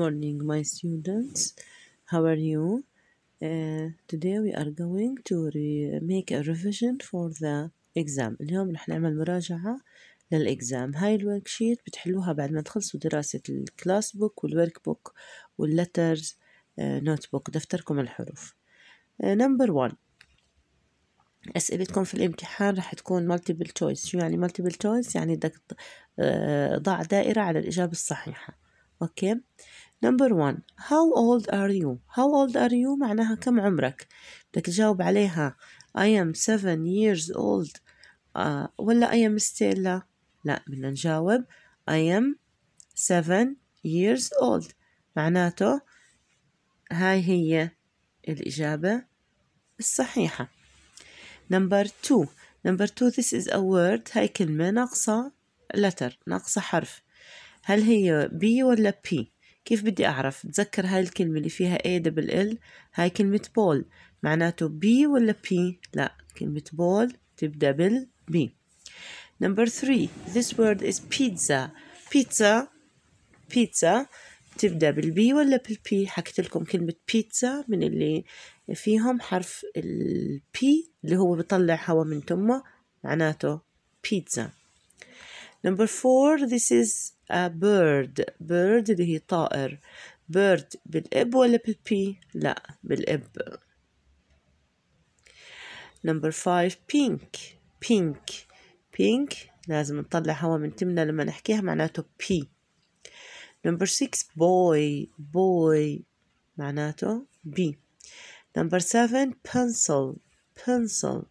morning my students how are you uh, today we are going to make a revision for the exam اليوم رح نعمل مراجعة للإكزام هاي الورك شيت بتحلوها بعد ما تخلصوا دراسة الكلاس بوك والورك بوك واللترز نوت بوك دفتركم الحروف نمبر uh, 1 أسئلتكم في الامتحان رح تكون multiple choice شو يعني multiple choice يعني بدك آه، ضع دائرة على الإجابة الصحيحة أوكي okay. نمبر 1 هاو اولد ار يو هاو اولد ار يو معناها كم عمرك بدك تجاوب عليها اي ام 7 ييرز اولد ولا اي ام ستيلا لا بدنا نجاوب اي ام 7 ييرز اولد معناته هاي هي الإجابة الصحيحة نمبر 2 نمبر 2 this is a word هاي كلمة ناقصة letter ناقصة حرف هل هي بي ولا بي كيف بدي أعرف تذكر هاي الكلمة اللي فيها A دبل L هاي كلمة بول معناته B ولا P لا كلمة بول تبدأ بال B number three this word is pizza pizza pizza تبدأ بال B ولا P حكيت لكم كلمة pizza من اللي فيهم حرف P اللي هو بيطلع هوا من تمه معناته pizza number four this is a آه، bird bird اللي هي طائر bird بالاب ولا بالبي لا بالاب number five pink pink pink لازم نطلع هوا من تمنا لما نحكيها معناته بي number six boy boy معناته بي number seven pencil pencil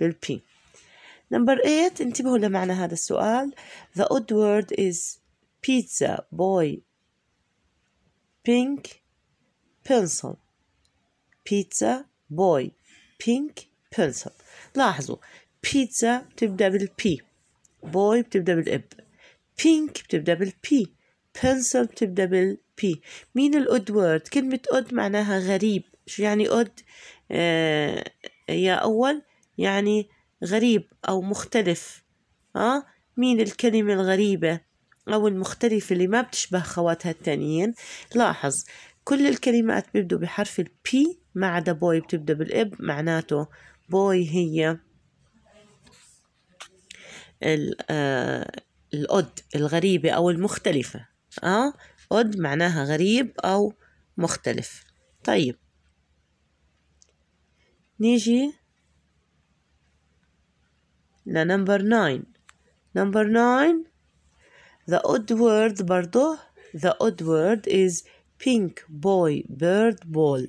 بالبي نمبر 8 انتبهوا لمعنى هذا السؤال The odd word is pizza boy pink pencil pizza boy pink pencil لاحظوا بيتزا بتبدأ بالبي بوي بتبدأ بالإب بينك بتبدأ بالبي pencil بتبدأ بالبي مين الأود وورد كلمة أود معناها غريب شو يعني أود آه يا أول يعني غريب أو مختلف ها أه؟ مين الكلمة الغريبة أو المختلفة اللي ما بتشبه خواتها التانيين لاحظ كل الكلمات بيبدو بحرف البي ما عدا بوي بتبدأ بالإب معناته بوي هي آه، الأد الغريبة أو المختلفة أه أد معناها غريب أو مختلف طيب نيجي إلى number nine number nine the odd word برضه the odd word is pink boy bird ball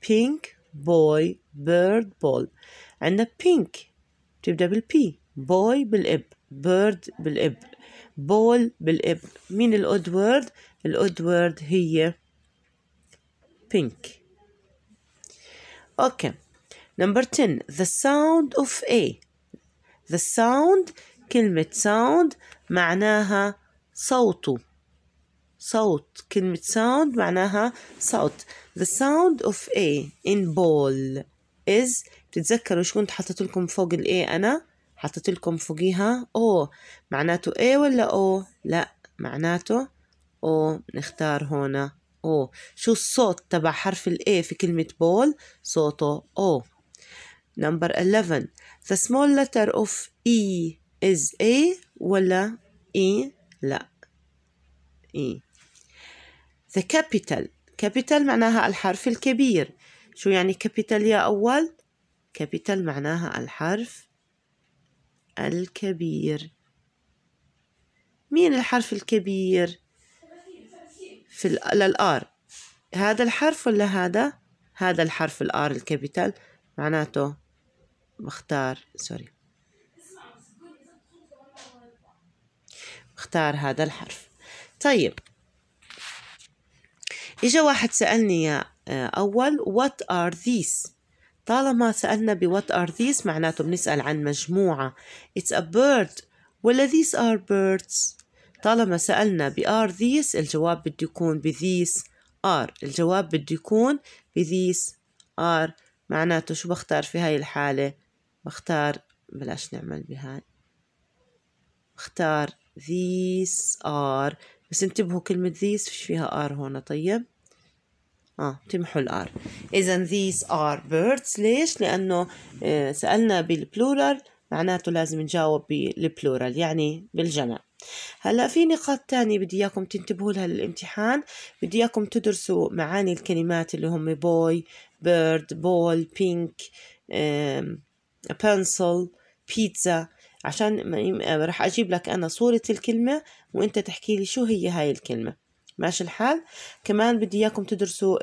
pink boy bird ball عندنا pink بتبدأ p boy بالإب bird بالإب ball بالإب مين word? وورد؟ odd word هي pink Okay. Number 10. The sound of A. the sound كلمة sound معناها صوته صوت كلمة sound معناها صوت the sound of a in ball is بتتذكروا شو كنت حطيت لكم فوق ال a أنا حطيت لكم فوقيها o معناته a ولا o لا معناته o نختار هنا o شو الصوت تبع حرف ال a في كلمة ball صوته o Number 11 The small letter of E is A ولا E لا E The capital capital معناها الحرف الكبير شو يعني capital يا أول؟ capital معناها الحرف الكبير مين الحرف الكبير؟ في للآر هذا الحرف ولا هذا؟ هذا الحرف الآر الكابيتال معناته مختار سوري مختار هذا الحرف طيب إجا واحد سألني آه، أول what are these طالما سألنا ب what are these معناته بنسأل عن مجموعة it's a bird ولا these are birds طالما سألنا ب are these الجواب بده يكون ب these are الجواب بده يكون ب these are معناته شو بختار في هاي الحالة بختار بلاش نعمل بهاي بختار these are بس انتبهوا كلمة these فيش فيها are هون طيب اه تمحوا الار اذا these are birds ليش لانه آه، سالنا بالبلورال معناته لازم نجاوب بالبلورال يعني بالجمع هلا في نقاط تانية بدي اياكم تنتبهوا لها للامتحان بدي اياكم تدرسوا معاني الكلمات اللي هم boy bird ball pink pencil بيتزا عشان رح أجيب لك أنا صورة الكلمة وإنت تحكي لي شو هي هاي الكلمة ماشي الحال كمان بدي اياكم تدرسوا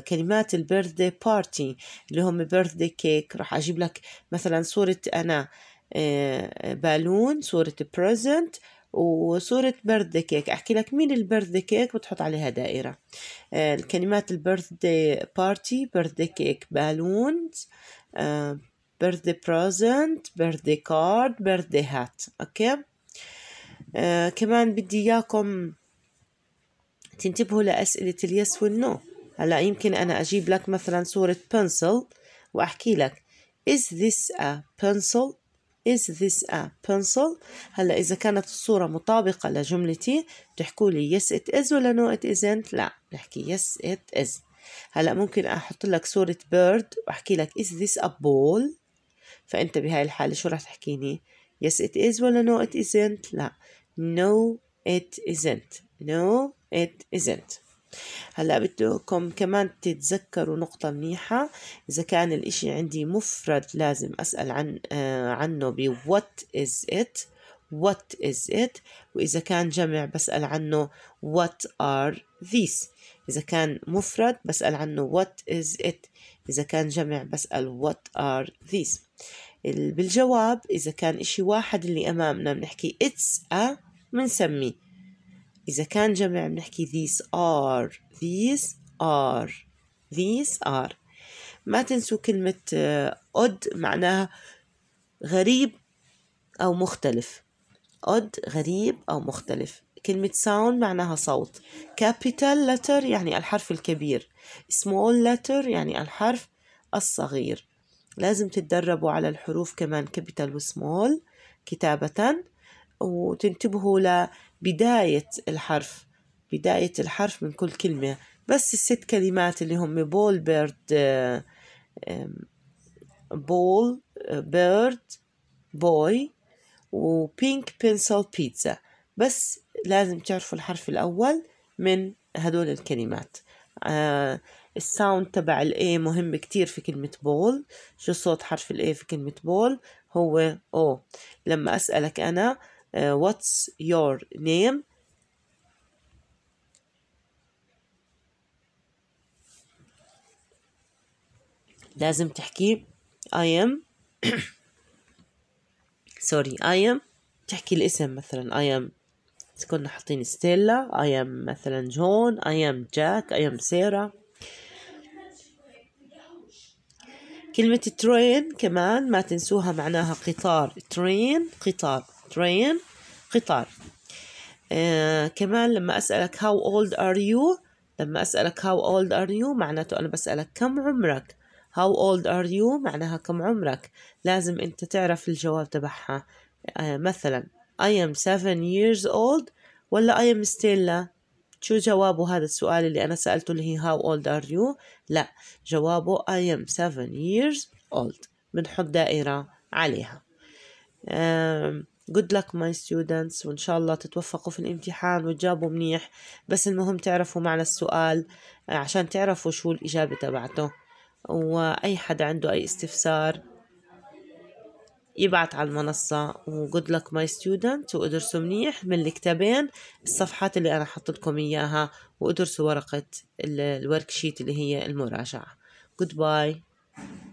كلمات داي بارتي اللي هم بيرث داي كيك راح اجيب لك مثلا صورة انا آه، بالون صورة بريزنت وصورة بيرث داي كيك احكي لك مين البيرث داي كيك وتحط عليها دائرة آه، الكلمات البيرث داي بارتي بيرث داي كيك بالونز birthday present birthday card birthday hat اوكي آه، كمان بدي اياكم تنتبهوا لأسئلة اليس والنو هلا يمكن أنا أجيب لك مثلا صورة pencil وأحكي لك is this a pencil is this a pencil هلا إذا كانت الصورة مطابقة لجملتي بتحكوا لي yes it is ولا no it isn't لا بنحكي yes it is هلا ممكن أحط لك صورة bird وأحكي لك is this a ball فأنت بهاي الحالة شو رح تحكيني yes it is ولا no it isn't لا no it isn't no it isn't هلا بدكم كمان تتذكروا نقطة منيحة إذا كان الإشي عندي مفرد لازم أسأل عن آه عنه ب what is it what is it وإذا كان جمع بسأل عنه what are these إذا كان مفرد بسأل عنه what is it إذا كان جمع بسأل what are these بالجواب إذا كان إشي واحد اللي أمامنا بنحكي it's a بنسميه إذا كان جمع بنحكي these are these are these are ما تنسوا كلمة odd معناها غريب أو مختلف odd غريب أو مختلف كلمة sound معناها صوت capital letter يعني الحرف الكبير small letter يعني الحرف الصغير لازم تتدربوا على الحروف كمان كابيتال وسمول كتابة وتنتبهوا لبداية الحرف بداية الحرف من كل كلمة بس الست كلمات اللي هم بول بيرد بول بيرد بوي وبينك بنسل بيتزا بس لازم تعرفوا الحرف الأول من هدول الكلمات آه الساوند تبع الاي مهم كتير في كلمة بول شو صوت حرف الاي في كلمة بول هو او لما اسألك انا واتس يور نيم لازم تحكي I am سوري I am تحكي الاسم مثلا I am كنا حاطين ستيلا I am مثلا جون I am جاك I am سيرا كلمة ترين كمان ما تنسوها معناها قطار ترين قطار ترين قطار آه كمان لما أسألك how old are you لما أسألك how old are you معناته أنا بسألك كم عمرك how old are you معناها كم عمرك لازم أنت تعرف الجواب تبعها آه مثلا I am seven years old ولا I am still شو جوابه هذا السؤال اللي أنا سألته اللي هي how old are you لا جوابه I am seven years old بنحط دائرة عليها good luck my students وإن شاء الله تتوفقوا في الامتحان وتجابوا منيح بس المهم تعرفوا معنى السؤال عشان تعرفوا شو الإجابة تبعته وأي حدا عنده أي استفسار يبعت على المنصة وجود لك ماي ستودنت وادرسوا منيح من الكتابين الصفحات اللي أنا حطت لكم إياها وادرسوا ورقة الورك شيت اللي هي المراجعة goodbye